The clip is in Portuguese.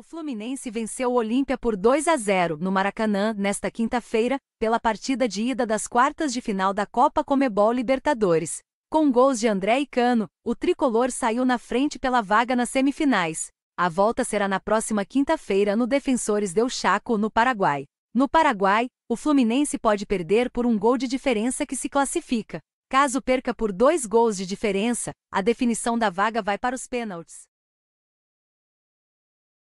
O Fluminense venceu o Olímpia por 2 a 0 no Maracanã nesta quinta-feira, pela partida de ida das quartas de final da Copa Comebol Libertadores. Com gols de André e Cano, o tricolor saiu na frente pela vaga nas semifinais. A volta será na próxima quinta-feira no Defensores del Chaco, no Paraguai. No Paraguai, o Fluminense pode perder por um gol de diferença que se classifica. Caso perca por dois gols de diferença, a definição da vaga vai para os pênaltis.